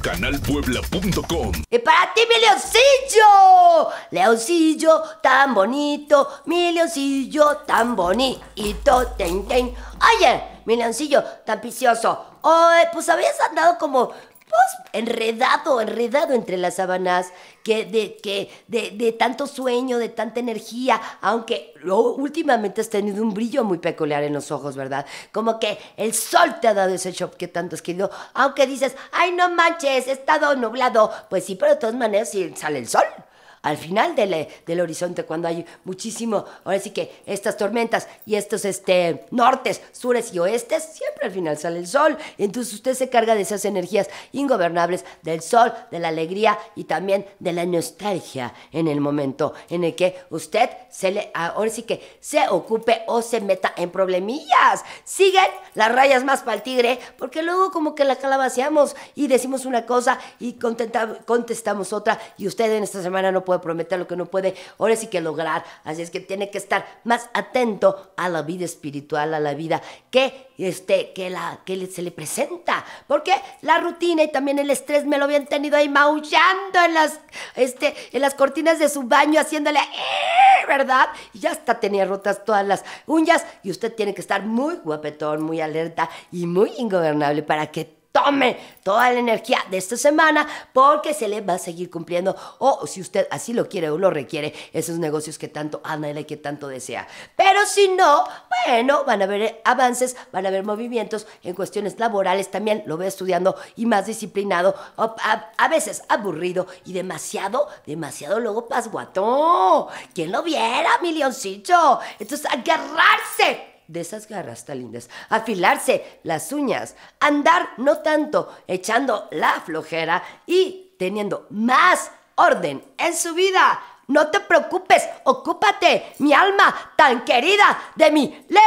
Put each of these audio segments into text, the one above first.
canalpuebla.com. Y para ti, mi Leoncillo, Leoncillo tan bonito, mi Leoncillo tan bonito, ten, ten. Oye, mi Leoncillo tan picioso, oh, pues habías andado como pues, enredado, enredado entre las sábanas, que, de, que de, de, tanto sueño, de tanta energía, aunque últimamente has tenido un brillo muy peculiar en los ojos, ¿verdad? Como que el sol te ha dado ese shock que tanto has querido, aunque dices, ay, no manches, he estado nublado, pues sí, pero de todas maneras si sale el sol, al final del, eh, del horizonte, cuando hay muchísimo, ahora sí que estas tormentas y estos este, nortes, sures y oestes, siempre al final sale el sol. Entonces usted se carga de esas energías ingobernables del sol, de la alegría y también de la nostalgia en el momento en el que usted se le, ahora sí que se ocupe o se meta en problemillas. Siguen las rayas más para el tigre, porque luego como que la calabaceamos y decimos una cosa y contestamos otra y usted en esta semana no puede puede prometer, lo que no puede, ahora sí que lograr. Así es que tiene que estar más atento a la vida espiritual, a la vida que, este, que, la, que se le presenta. Porque la rutina y también el estrés me lo habían tenido ahí maullando en las, este, en las cortinas de su baño, haciéndole, eh", ¿verdad? Y ya hasta tenía rotas todas las uñas y usted tiene que estar muy guapetón, muy alerta y muy ingobernable para que tome toda la energía de esta semana porque se le va a seguir cumpliendo o si usted así lo quiere o lo requiere, esos negocios que tanto anhela y que tanto desea. Pero si no, bueno, van a haber avances, van a haber movimientos en cuestiones laborales, también lo ve estudiando y más disciplinado, a, veces aburrido y demasiado, demasiado luego pasguatón. ¿Quién lo viera, milioncito? Entonces, agarrarse de esas garras tan lindas, afilarse las uñas, andar no tanto, echando la flojera y teniendo más orden en su vida. No te preocupes, ocúpate, mi alma tan querida de mi Leo.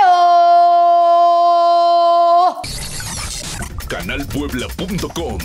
Canalpuebla.com